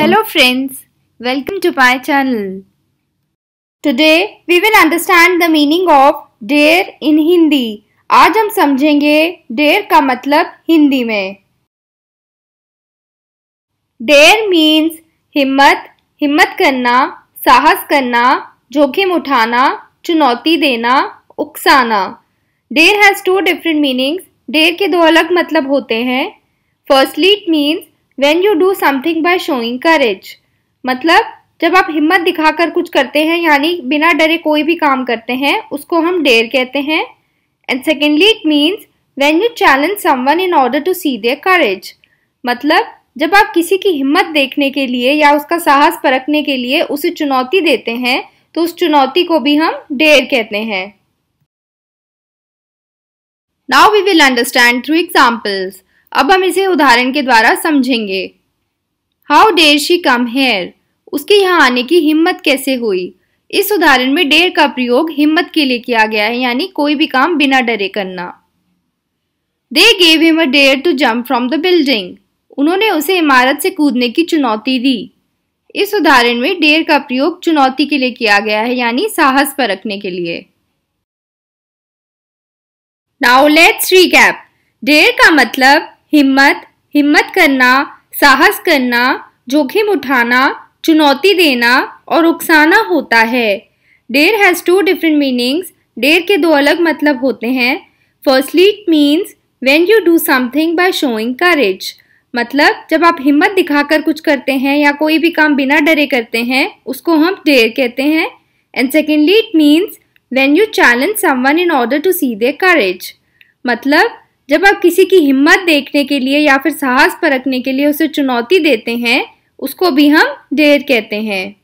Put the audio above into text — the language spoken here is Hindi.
Hello friends, welcome to my channel. Today we will understand the meaning of dare in Hindi. आज हम समझेंगे dare का मतलब हिंदी में Dare means हिम्मत हिम्मत करना साहस करना जोखिम उठाना चुनौती देना उकसाना dare has two different meanings dare के दो अलग मतलब होते हैं firstly it means when you do something by showing courage मतलब जब आप हिम्मत दिखाकर कुछ करते हैं यानी बिना डरे कोई भी काम करते हैं उसको हम डेयर कहते हैं and secondly it means when you challenge someone in order to see their courage मतलब जब आप किसी की हिम्मत देखने के लिए या उसका साहस परखने के लिए उसे चुनौती देते हैं तो उस चुनौती को भी हम डेयर कहते हैं now we will understand through examples अब हम इसे उदाहरण के द्वारा समझेंगे how dare she come here उसके यहाँ आने की हिम्मत कैसे हुई इस उदाहरण में डेयर का प्रयोग हिम्मत के लिए किया गया है यानी कोई भी काम बिना डरे करना they gave him a dare to jump from the building उन्होंने उसे इमारत से कूदने की चुनौती दी इस उदाहरण में डेयर का प्रयोग चुनौती के लिए किया गया है यानी साहस पर रखने के लिए नाउ लेट्स रीकैप डेयर का मतलब हिम्मत हिम्मत करना साहस करना जोखिम उठाना चुनौती देना और उकसाना होता है dare has two different meanings dare के दो अलग मतलब होते हैं firstly it means when you do something by showing courage मतलब जब आप हिम्मत दिखाकर कुछ करते हैं या कोई भी काम बिना डरे करते हैं उसको हम डेयर कहते हैं and secondly it means when you challenge someone in order to see their courage मतलब जब आप किसी की हिम्मत देखने के लिए या फिर साहस परखने के लिए उसे चुनौती देते हैं उसको भी हम डेयर कहते हैं